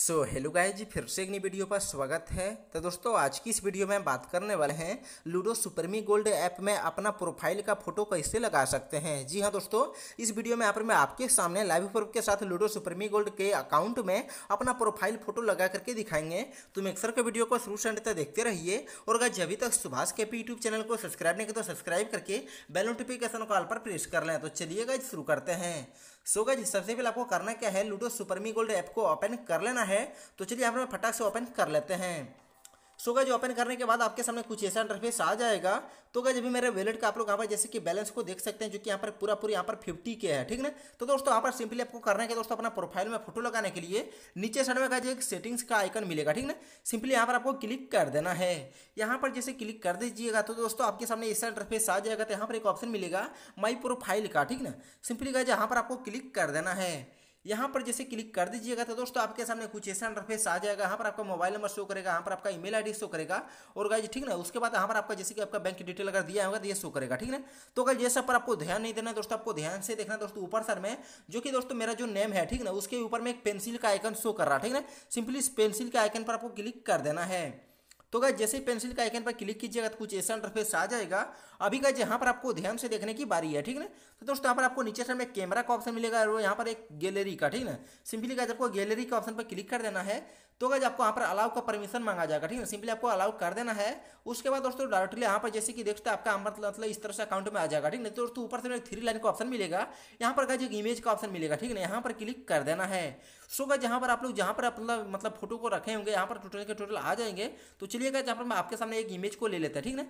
so hello गाय जी फिर से एक नई वीडियो पर स्वागत है तो दोस्तों आज की इस वीडियो में बात करने वाले हैं लूडो सुपरमी गोल्ड ऐप में अपना प्रोफाइल का फोटो कैसे लगा सकते हैं जी हाँ दोस्तों इस वीडियो में यहाँ पर मैं आपके सामने लाइव प्रूफ के साथ लूडो सुपरमी गोल्ड के अकाउंट में अपना प्रोफाइल फोटो लगा करके दिखाएंगे तो अक्सर के वीडियो को शुरू से तक देखते रहिए और अगर जब तक सुभाष के पी यूट्यूब चैनल को सब्सक्राइब नहीं किया तो सब्सक्राइब करके बेल नोटिफिकेशन कॉल पर प्रेस कर लें तो चलिएगा शुरू करते हैं सो गज सबसे पहले आपको करना क्या है लूडो सुपरमी गोल्ड ऐप को ओपन कर लेना है तो चलिए आप फटाक से ओपन कर लेते हैं सो गज ओपन करने के बाद आपके सामने कुछ ऐसा इंटरफेस आ जाएगा तो जब अभी मेरे वैलेट का आप लोग यहाँ पर जैसे कि बैलेंस को देख सकते हैं जो कि यहाँ पर पूरा पूरी यहाँ पर फिफ्टी के है ठीक ना तो दोस्तों यहाँ पर सिंपली आपको करना है कि दोस्तों अपना प्रोफाइल में फोटो लगाने के लिए नीचे साइड में गज एक सेटिंग्स का आइकन मिलेगा ठीक ना सिंपली यहाँ पर आपको क्लिक कर देना है यहाँ पर जैसे क्लिक कर दीजिएगा तो दोस्तों आपके सामने ऐसा इंटरफेस आ जाएगा तो यहाँ पर एक ऑप्शन मिलेगा माई प्रोफाइल का ठीक ना सिंपली गज यहाँ पर आपको क्लिक कर देना है यहाँ पर जैसे क्लिक कर दीजिएगा तो दोस्तों आपके सामने कुछ ऐसा इंटरफेस आ जाएगा यहाँ पर आपका मोबाइल नंबर शो करेगा यहाँ पर आपका ईमेल आईडी शो करेगा और गाइज ठीक ना उसके बाद यहाँ पर आपका जैसे कि आपका बैंक डिटेल अगर दिया होगा तो ये शो करेगा ठीक है तो गाइज जैसे पर आपको ध्यान नहीं देना दोस्तों आपको ध्यान से देखना दोस्तों ऊपर सर में जो कि दोस्तों मेरा जो नेम है ठीक ना उसके ऊपर में एक पेंसिल का आइकन शो कर रहा है ठीक ना सिंपली इस पेंसिल के आइकन पर आपको क्लिक कर देना है तो गाय जैसे ही पेंसिल का आइकन पर क्लिक कीजिएगा तो कुछ ऐसा इंटरफेस आ जाएगा अभी का यहाँ पर आपको ध्यान से देखने की बारी है ठीक है तो दोस्तों यहाँ पर आपको नीचे साइड में कैमरा का ऑप्शन मिलेगा और यहाँ पर एक गैलरी का ठीक है सिंपली गाय आपको गैलरी के ऑप्शन पर क्लिक कर देना है तो गाय आपको यहाँ पर अलाउ का परमिशन मांगा जाएगा ठीक है सिंपली आपको अलाउ कर देना है उसके बाद दोस्तों डायरेक्टली यहाँ पर जैसे कि देखते हैं आपका मतलब इस तरह से अकाउंट में आ जाएगा ठीक है तो दोस्तों ऊपर से थ्री लाइन का ऑप्शन मिलेगा यहाँ पर गाय एक इमेज का ऑप्शन मिलेगा ठीक है यहाँ पर क्लिक कर देना है सो गाय जहाँ पर आप लोग जहाँ पर अपना मतलब फोटो मतलब को रखे होंगे यहाँ पर टोटल के टोटल आ जाएंगे तो चलिए चलिएगा यहाँ पर मैं आपके सामने एक इमेज को ले लेता है ठीक ना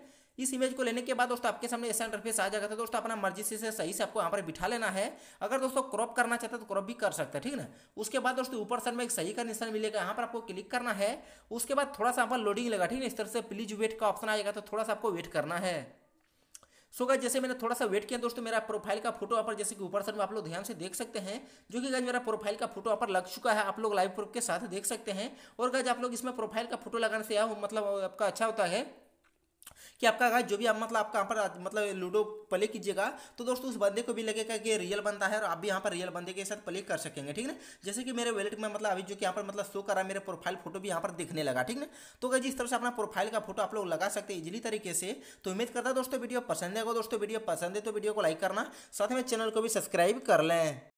इस इमेज को लेने के बाद दोस्तों आपके सामने ऐसा इंटरफेस आ जाएगा तो दोस्तों अपना मर्जी से सही से आपको यहाँ पर बिठा लेना है अगर दोस्तों क्रॉप करना चाहते हैं तो क्रॉप भी कर सकते हैं ठीक ना उसके बाद दोस्तों ऊपर साइड में एक सही का निशान मिलेगा यहाँ पर आपको क्लिक करना है उसके बाद थोड़ा सा यहाँ पर लोडिंग लगा ठीक ना इस तरह से प्लीज वेट का ऑप्शन आएगा तो थोड़ा सा आपको वेट करना है सो गाइज जैसे मैंने थोड़ा सा वेट किया दोस्तों मेरा प्रोफाइल का फोटो पर जैसे कि ऊपर सर में आप लोग ध्यान से देख सकते हैं जो कि गज मेरा प्रोफाइल का फोटो पर लग चुका है आप लोग लाइव प्रूफ के साथ देख सकते हैं और गज आप लोग इसमें प्रोफाइल का फोटो लगाने से मतलब आपका अच्छा होता है कि आपका गाइस जो भी आप मतलब आपका यहाँ पर मतलब लूडो प्ले कीजिएगा तो दोस्तों उस बंदे को भी लगेगा कि रियल बंदा है और आप भी यहाँ पर रियल बंदे के साथ प्ले कर सकेंगे ठीक है जैसे कि मेरे वेलेट में मतलब अभी जो कि यहाँ पर मतलब शो करा मेरे प्रोफाइल फोटो भी यहाँ पर दिखने लगा ठीक है तो गाइस जिस तरह से अपना प्रोफाइल का फोटो आप लोग लगा सकते हैं इजिली तरीके से तो उम्मीद करता है दोस्तों वीडियो पसंद है दोस्तों वीडियो पसंद है तो वीडियो को लाइक करना साथ में चैनल को भी सब्सक्राइब कर लें